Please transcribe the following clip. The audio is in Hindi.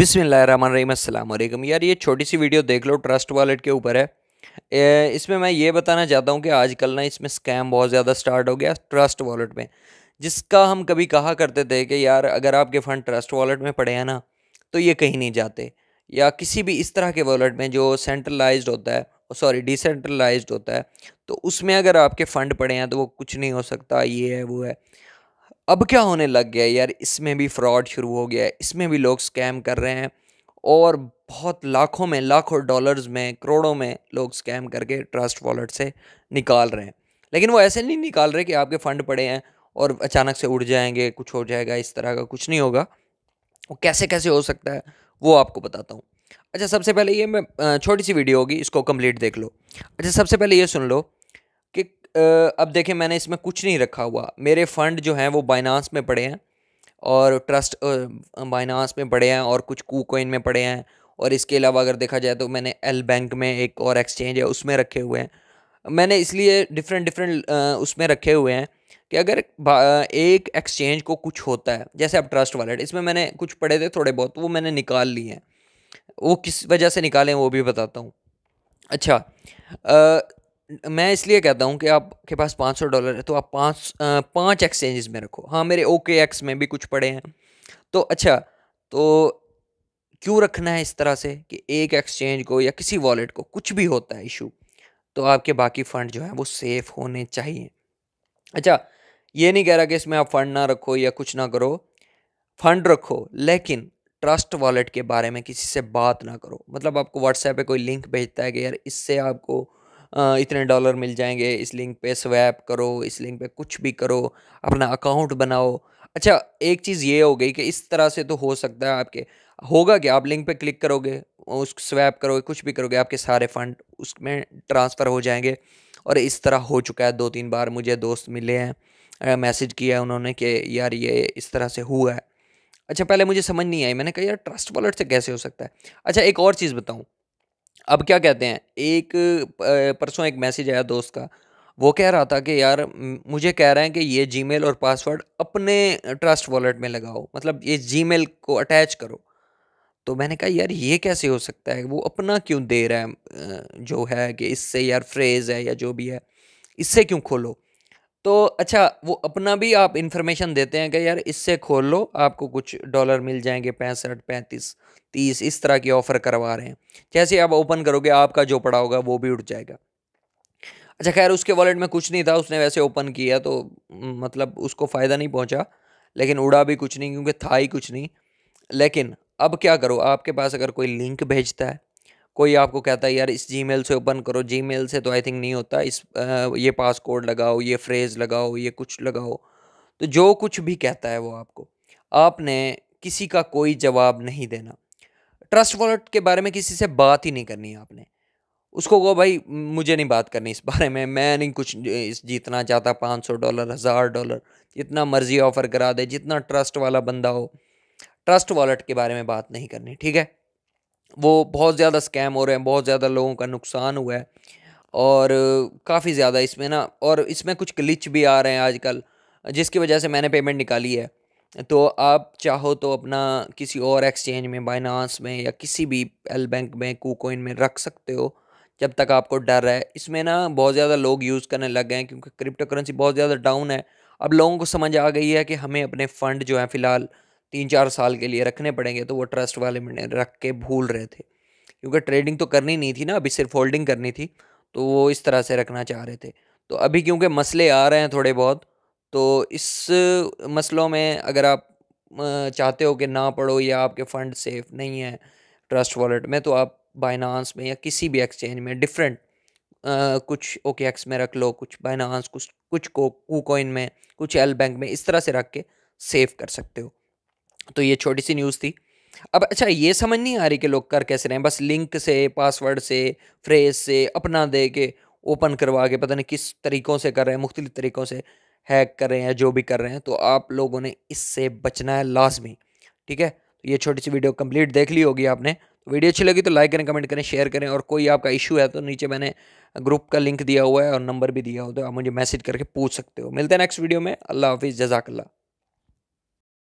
बिसमीम यार ये छोटी सी वीडियो देख लो ट्रस्ट वॉलेट के ऊपर है इसमें मैं ये बताना चाहता हूँ कि आजकल ना इसमें स्कैम बहुत ज़्यादा स्टार्ट हो गया ट्रस्ट वॉलेट में जिसका हम कभी कहा करते थे कि यार अगर आपके फ़ंड ट्रस्ट वॉलेट में पड़े हैं ना तो ये कहीं नहीं जाते या किसी भी इस तरह के वॉलेट में जो सेंट्रलाइज्ड होता है सॉरी डिसेंट्रलाइज्ड होता है तो उसमें अगर आपके फ़ंड पड़े हैं तो वो कुछ नहीं हो सकता ये है वो है अब क्या होने लग गया यार इसमें भी फ्रॉड शुरू हो गया है इसमें भी लोग स्कैम कर रहे हैं और बहुत लाखों में लाखों डॉलर्स में करोड़ों में लोग स्कैम करके ट्रस्ट वॉलेट से निकाल रहे हैं लेकिन वो ऐसे नहीं निकाल रहे कि आपके फ़ंड पड़े हैं और अचानक से उड़ जाएंगे कुछ हो जाएगा इस तरह का कुछ नहीं होगा वो कैसे कैसे हो सकता है वो आपको बताता हूँ अच्छा सबसे पहले ये मैं छोटी सी वीडियो होगी इसको कंप्लीट देख लो अच्छा सबसे पहले ये सुन लो अब देखें मैंने इसमें कुछ नहीं रखा हुआ मेरे फ़ंड जो हैं वो बाइनांस में पड़े हैं और ट्रस्ट बाइनांस में पड़े हैं और कुछ कू कोइन में पड़े हैं और इसके अलावा अगर देखा जाए तो मैंने एल बैंक में एक और एक्सचेंज है उसमें रखे हुए हैं मैंने इसलिए डिफरेंट डिफरेंट उसमें रखे हुए हैं कि अगर एक एक्सचेंज को कुछ होता है जैसे अब ट्रस्ट वॉलेट इसमें मैंने कुछ पढ़े थे थोड़े बहुत वो मैंने निकाल लिए हैं वो किस वजह से निकालें वो भी बताता हूँ अच्छा मैं इसलिए कहता हूँ कि आपके पास पाँच सौ डॉलर है तो आप पाँच पाँच एक्सचेंजेस में रखो हाँ मेरे ओके एक्स में भी कुछ पड़े हैं तो अच्छा तो क्यों रखना है इस तरह से कि एक एक्सचेंज को या किसी वॉलेट को कुछ भी होता है इशू तो आपके बाकी फ़ंड जो है वो सेफ़ होने चाहिए अच्छा ये नहीं कह रहा कि इसमें आप फ़ंड ना रखो या कुछ ना करो फ़ंड रखो लेकिन ट्रस्ट वॉलेट के बारे में किसी से बात ना करो मतलब आपको व्हाट्सएप पे कोई लिंक भेजता है कि यार इससे आपको इतने डॉलर मिल जाएंगे इस लिंक पे स्वैप करो इस लिंक पे कुछ भी करो अपना अकाउंट बनाओ अच्छा एक चीज़ ये हो गई कि इस तरह से तो हो सकता है आपके होगा क्या आप लिंक पे क्लिक करोगे उस स्वैप करोगे कुछ भी करोगे आपके सारे फ़ंड उसमें ट्रांसफ़र हो जाएंगे और इस तरह हो चुका है दो तीन बार मुझे दोस्त मिले हैं मैसेज किया है उन्होंने कि यार ये इस तरह से हुआ है अच्छा पहले मुझे समझ नहीं आई मैंने कहा यार ट्रस्ट वॉलेट से कैसे हो सकता है अच्छा एक और चीज़ बताऊँ अब क्या कहते हैं एक परसों एक मैसेज आया दोस्त का वो कह रहा था कि यार मुझे कह रहे हैं कि ये जी और पासवर्ड अपने ट्रस्ट वॉलेट में लगाओ मतलब ये जी को अटैच करो तो मैंने कहा यार ये कैसे हो सकता है वो अपना क्यों दे रहा है जो है कि इससे यार फ्रेज़ है या जो भी है इससे क्यों खोलो तो अच्छा वो अपना भी आप इन्फॉर्मेशन देते हैं कि यार इससे खोल लो आपको कुछ डॉलर मिल जाएंगे पैंसठ पैंतीस तीस इस तरह की ऑफ़र करवा रहे हैं जैसे आप ओपन करोगे आपका जो पड़ा होगा वो भी उठ जाएगा अच्छा खैर उसके वॉलेट में कुछ नहीं था उसने वैसे ओपन किया तो मतलब उसको फ़ायदा नहीं पहुंचा लेकिन उड़ा भी कुछ नहीं क्योंकि था ही कुछ नहीं लेकिन अब क्या करो आपके पास अगर कोई लिंक भेजता है कोई आपको कहता है यार इस जी से ओपन करो जी से तो आई थिंक नहीं होता इस ये पास कोड लगाओ ये फ्रेज़ लगाओ ये कुछ लगाओ तो जो कुछ भी कहता है वो आपको आपने किसी का कोई जवाब नहीं देना ट्रस्ट वॉलेट के बारे में किसी से बात ही नहीं करनी आपने उसको कहो भाई मुझे नहीं बात करनी इस बारे में मैं नहीं कुछ जीतना चाहता पाँच सौ डॉलर हज़ार डॉलर जितना मर्ज़ी ऑफ़र करा दे जितना ट्रस्ट वाला बंदा हो ट्रस्ट वॉलेट के बारे में बात नहीं करनी ठीक है वो बहुत ज़्यादा स्कैम हो रहे हैं बहुत ज़्यादा लोगों का नुकसान हुआ है और काफ़ी ज़्यादा इसमें ना और इसमें कुछ क्लिच भी आ रहे हैं आजकल जिसकी वजह से मैंने पेमेंट निकाली है तो आप चाहो तो अपना किसी और एक्सचेंज में बाइनास में या किसी भी एल बैंक में कोकोइन में रख सकते हो जब तक आपको डर है इसमें ना बहुत ज़्यादा लोग यूज़ करने लग गए हैं क्योंकि क्रिप्टो करेंसी बहुत ज़्यादा डाउन है अब लोगों को समझ आ गई है कि हमें अपने फ़ंड जो है फ़िलहाल तीन चार साल के लिए रखने पड़ेंगे तो वो ट्रस्ट वाले मैंने रख के भूल रहे थे क्योंकि ट्रेडिंग तो करनी नहीं थी ना अभी सिर्फ होल्डिंग करनी थी तो वो इस तरह से रखना चाह रहे थे तो अभी क्योंकि मसले आ रहे हैं थोड़े बहुत तो इस मसलों में अगर आप चाहते हो कि ना पढ़ो या आपके फ़ंड सेफ नहीं है ट्रस्ट वॉलेट में तो आप बाइनांस में या किसी भी एक्सचेंज में डिफरेंट कुछ ओके एक्स में रख लो कुछ बाइनांस कुछ कुछ को कोकोइन में कुछ एल बैंक में इस तरह से रख के सेव कर सकते हो तो ये छोटी सी न्यूज़ थी अब अच्छा ये समझ नहीं आ रही कि लोग कर कैसे रहे हैं बस लिंक से पासवर्ड से फ्रेज से अपना दे के ओपन करवा के पता नहीं किस तरीक़ों से कर रहे हैं मुख्तलिफ तरीक़ों से हैक कर रहे हैं जो भी कर रहे हैं तो आप लोगों ने इससे बचना है लाजमी ठीक है तो ये छोटी सी वीडियो कंप्लीट देख ली होगी आपने वीडियो तो अच्छी लगी तो लाइक करें कमेंट करें शेयर करें और कोई आपका इशू है तो नीचे मैंने ग्रुप का लिंक दिया हुआ है और नंबर भी दिया हुआ है तो आप मुझे मैसेज करके पूछ सकते हो मिलते हैं नेक्स्ट वीडियो में अल्लाह हाफिज़ जजाकल्ला